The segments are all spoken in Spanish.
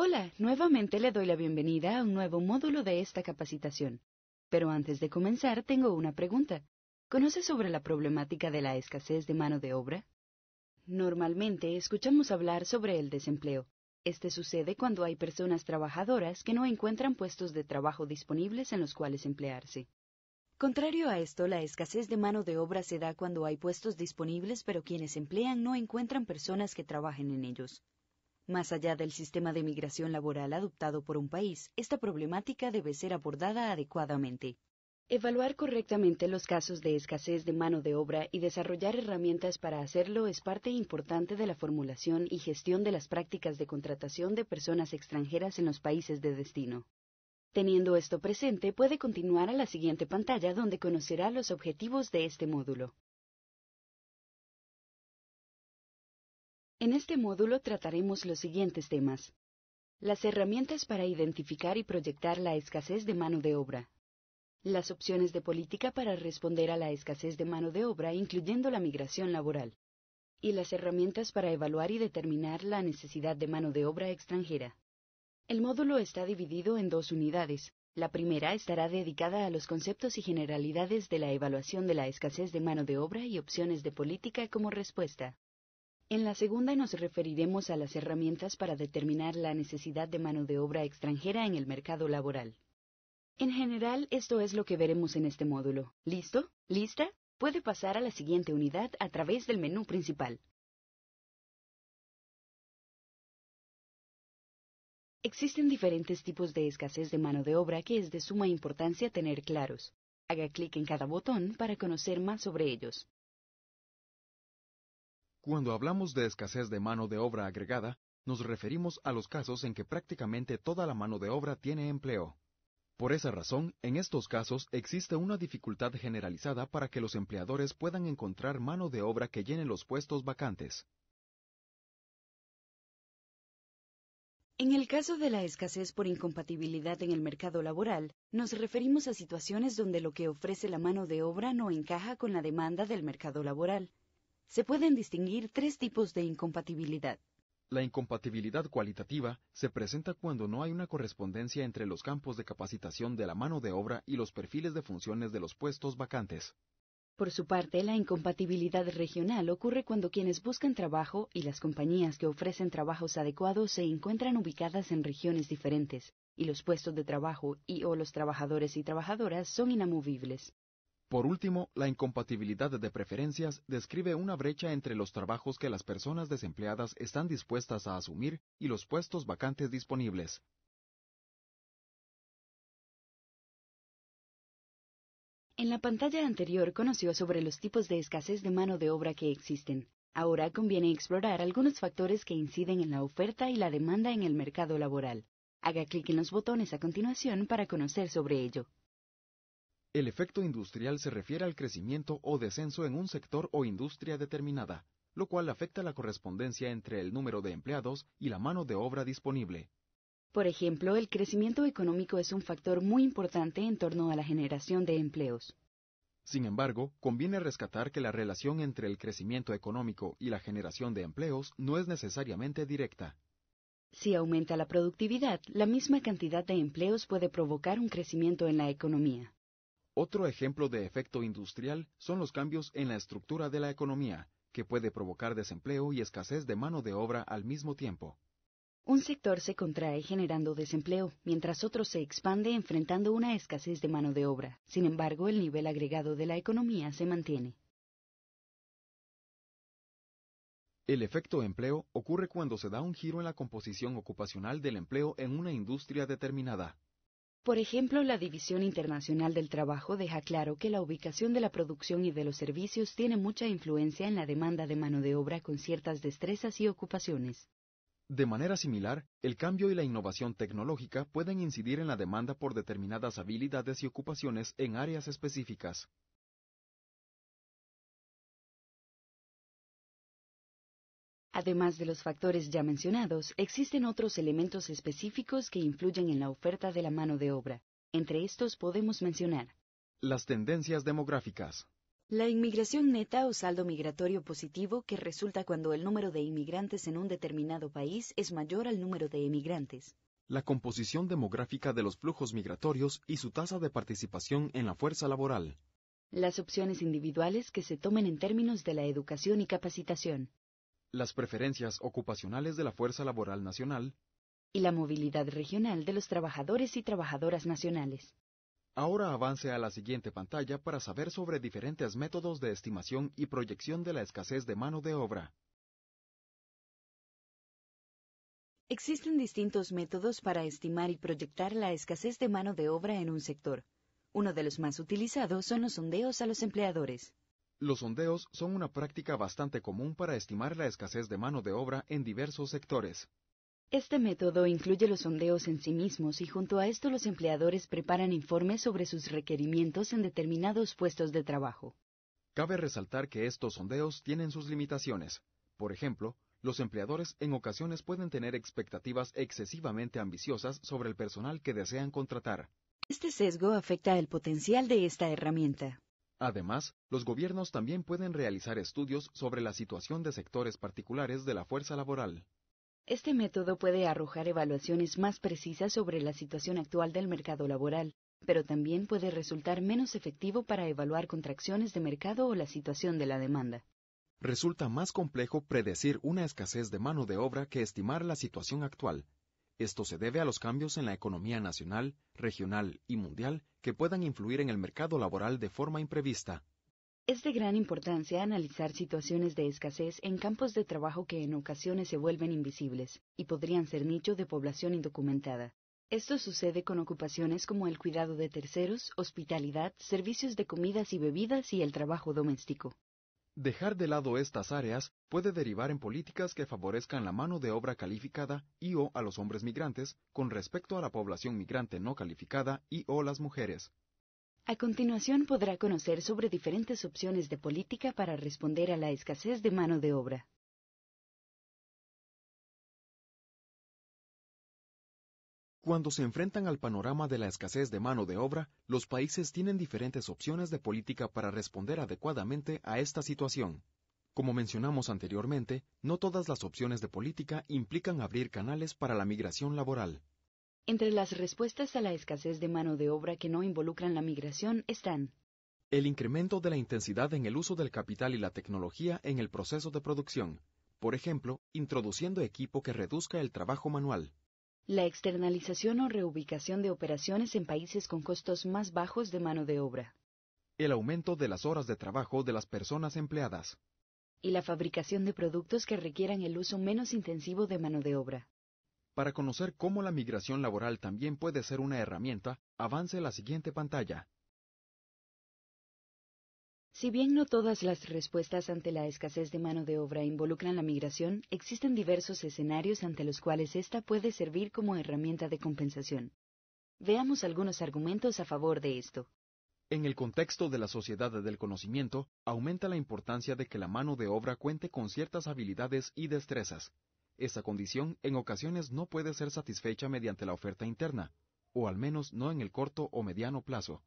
Hola, nuevamente le doy la bienvenida a un nuevo módulo de esta capacitación. Pero antes de comenzar, tengo una pregunta. ¿Conoce sobre la problemática de la escasez de mano de obra? Normalmente escuchamos hablar sobre el desempleo. Este sucede cuando hay personas trabajadoras que no encuentran puestos de trabajo disponibles en los cuales emplearse. Contrario a esto, la escasez de mano de obra se da cuando hay puestos disponibles pero quienes emplean no encuentran personas que trabajen en ellos. Más allá del sistema de migración laboral adoptado por un país, esta problemática debe ser abordada adecuadamente. Evaluar correctamente los casos de escasez de mano de obra y desarrollar herramientas para hacerlo es parte importante de la formulación y gestión de las prácticas de contratación de personas extranjeras en los países de destino. Teniendo esto presente, puede continuar a la siguiente pantalla donde conocerá los objetivos de este módulo. En este módulo trataremos los siguientes temas. Las herramientas para identificar y proyectar la escasez de mano de obra. Las opciones de política para responder a la escasez de mano de obra, incluyendo la migración laboral. Y las herramientas para evaluar y determinar la necesidad de mano de obra extranjera. El módulo está dividido en dos unidades. La primera estará dedicada a los conceptos y generalidades de la evaluación de la escasez de mano de obra y opciones de política como respuesta. En la segunda nos referiremos a las herramientas para determinar la necesidad de mano de obra extranjera en el mercado laboral. En general, esto es lo que veremos en este módulo. ¿Listo? ¿Lista? Puede pasar a la siguiente unidad a través del menú principal. Existen diferentes tipos de escasez de mano de obra que es de suma importancia tener claros. Haga clic en cada botón para conocer más sobre ellos. Cuando hablamos de escasez de mano de obra agregada, nos referimos a los casos en que prácticamente toda la mano de obra tiene empleo. Por esa razón, en estos casos existe una dificultad generalizada para que los empleadores puedan encontrar mano de obra que llene los puestos vacantes. En el caso de la escasez por incompatibilidad en el mercado laboral, nos referimos a situaciones donde lo que ofrece la mano de obra no encaja con la demanda del mercado laboral se pueden distinguir tres tipos de incompatibilidad. La incompatibilidad cualitativa se presenta cuando no hay una correspondencia entre los campos de capacitación de la mano de obra y los perfiles de funciones de los puestos vacantes. Por su parte, la incompatibilidad regional ocurre cuando quienes buscan trabajo y las compañías que ofrecen trabajos adecuados se encuentran ubicadas en regiones diferentes, y los puestos de trabajo y o los trabajadores y trabajadoras son inamovibles. Por último, la incompatibilidad de preferencias describe una brecha entre los trabajos que las personas desempleadas están dispuestas a asumir y los puestos vacantes disponibles. En la pantalla anterior conoció sobre los tipos de escasez de mano de obra que existen. Ahora conviene explorar algunos factores que inciden en la oferta y la demanda en el mercado laboral. Haga clic en los botones a continuación para conocer sobre ello. El efecto industrial se refiere al crecimiento o descenso en un sector o industria determinada, lo cual afecta la correspondencia entre el número de empleados y la mano de obra disponible. Por ejemplo, el crecimiento económico es un factor muy importante en torno a la generación de empleos. Sin embargo, conviene rescatar que la relación entre el crecimiento económico y la generación de empleos no es necesariamente directa. Si aumenta la productividad, la misma cantidad de empleos puede provocar un crecimiento en la economía. Otro ejemplo de efecto industrial son los cambios en la estructura de la economía, que puede provocar desempleo y escasez de mano de obra al mismo tiempo. Un sector se contrae generando desempleo, mientras otro se expande enfrentando una escasez de mano de obra. Sin embargo, el nivel agregado de la economía se mantiene. El efecto empleo ocurre cuando se da un giro en la composición ocupacional del empleo en una industria determinada. Por ejemplo, la División Internacional del Trabajo deja claro que la ubicación de la producción y de los servicios tiene mucha influencia en la demanda de mano de obra con ciertas destrezas y ocupaciones. De manera similar, el cambio y la innovación tecnológica pueden incidir en la demanda por determinadas habilidades y ocupaciones en áreas específicas. Además de los factores ya mencionados, existen otros elementos específicos que influyen en la oferta de la mano de obra. Entre estos podemos mencionar las tendencias demográficas. La inmigración neta o saldo migratorio positivo que resulta cuando el número de inmigrantes en un determinado país es mayor al número de emigrantes. La composición demográfica de los flujos migratorios y su tasa de participación en la fuerza laboral. Las opciones individuales que se tomen en términos de la educación y capacitación las preferencias ocupacionales de la fuerza laboral nacional y la movilidad regional de los trabajadores y trabajadoras nacionales. Ahora avance a la siguiente pantalla para saber sobre diferentes métodos de estimación y proyección de la escasez de mano de obra. Existen distintos métodos para estimar y proyectar la escasez de mano de obra en un sector. Uno de los más utilizados son los sondeos a los empleadores. Los sondeos son una práctica bastante común para estimar la escasez de mano de obra en diversos sectores. Este método incluye los sondeos en sí mismos y junto a esto los empleadores preparan informes sobre sus requerimientos en determinados puestos de trabajo. Cabe resaltar que estos sondeos tienen sus limitaciones. Por ejemplo, los empleadores en ocasiones pueden tener expectativas excesivamente ambiciosas sobre el personal que desean contratar. Este sesgo afecta el potencial de esta herramienta. Además, los gobiernos también pueden realizar estudios sobre la situación de sectores particulares de la fuerza laboral. Este método puede arrojar evaluaciones más precisas sobre la situación actual del mercado laboral, pero también puede resultar menos efectivo para evaluar contracciones de mercado o la situación de la demanda. Resulta más complejo predecir una escasez de mano de obra que estimar la situación actual, esto se debe a los cambios en la economía nacional, regional y mundial que puedan influir en el mercado laboral de forma imprevista. Es de gran importancia analizar situaciones de escasez en campos de trabajo que en ocasiones se vuelven invisibles y podrían ser nicho de población indocumentada. Esto sucede con ocupaciones como el cuidado de terceros, hospitalidad, servicios de comidas y bebidas y el trabajo doméstico. Dejar de lado estas áreas puede derivar en políticas que favorezcan la mano de obra calificada y o a los hombres migrantes con respecto a la población migrante no calificada y o las mujeres. A continuación podrá conocer sobre diferentes opciones de política para responder a la escasez de mano de obra. Cuando se enfrentan al panorama de la escasez de mano de obra, los países tienen diferentes opciones de política para responder adecuadamente a esta situación. Como mencionamos anteriormente, no todas las opciones de política implican abrir canales para la migración laboral. Entre las respuestas a la escasez de mano de obra que no involucran la migración están el incremento de la intensidad en el uso del capital y la tecnología en el proceso de producción, por ejemplo, introduciendo equipo que reduzca el trabajo manual, la externalización o reubicación de operaciones en países con costos más bajos de mano de obra, el aumento de las horas de trabajo de las personas empleadas, y la fabricación de productos que requieran el uso menos intensivo de mano de obra. Para conocer cómo la migración laboral también puede ser una herramienta, avance la siguiente pantalla. Si bien no todas las respuestas ante la escasez de mano de obra involucran la migración, existen diversos escenarios ante los cuales ésta puede servir como herramienta de compensación. Veamos algunos argumentos a favor de esto. En el contexto de la sociedad del conocimiento, aumenta la importancia de que la mano de obra cuente con ciertas habilidades y destrezas. Esta condición en ocasiones no puede ser satisfecha mediante la oferta interna, o al menos no en el corto o mediano plazo.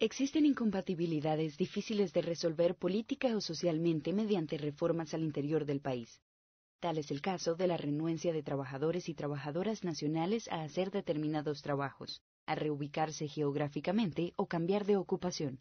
Existen incompatibilidades difíciles de resolver política o socialmente mediante reformas al interior del país. Tal es el caso de la renuencia de trabajadores y trabajadoras nacionales a hacer determinados trabajos, a reubicarse geográficamente o cambiar de ocupación.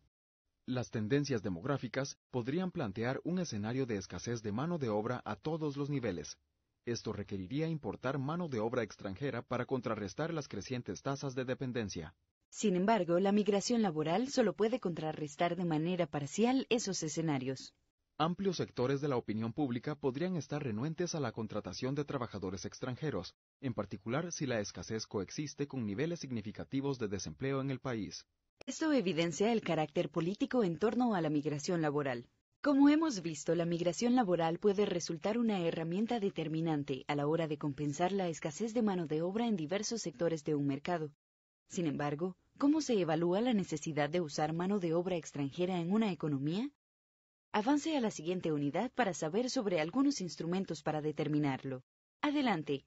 Las tendencias demográficas podrían plantear un escenario de escasez de mano de obra a todos los niveles. Esto requeriría importar mano de obra extranjera para contrarrestar las crecientes tasas de dependencia. Sin embargo, la migración laboral solo puede contrarrestar de manera parcial esos escenarios. Amplios sectores de la opinión pública podrían estar renuentes a la contratación de trabajadores extranjeros, en particular si la escasez coexiste con niveles significativos de desempleo en el país. Esto evidencia el carácter político en torno a la migración laboral. Como hemos visto, la migración laboral puede resultar una herramienta determinante a la hora de compensar la escasez de mano de obra en diversos sectores de un mercado. Sin embargo, ¿Cómo se evalúa la necesidad de usar mano de obra extranjera en una economía? Avance a la siguiente unidad para saber sobre algunos instrumentos para determinarlo. Adelante,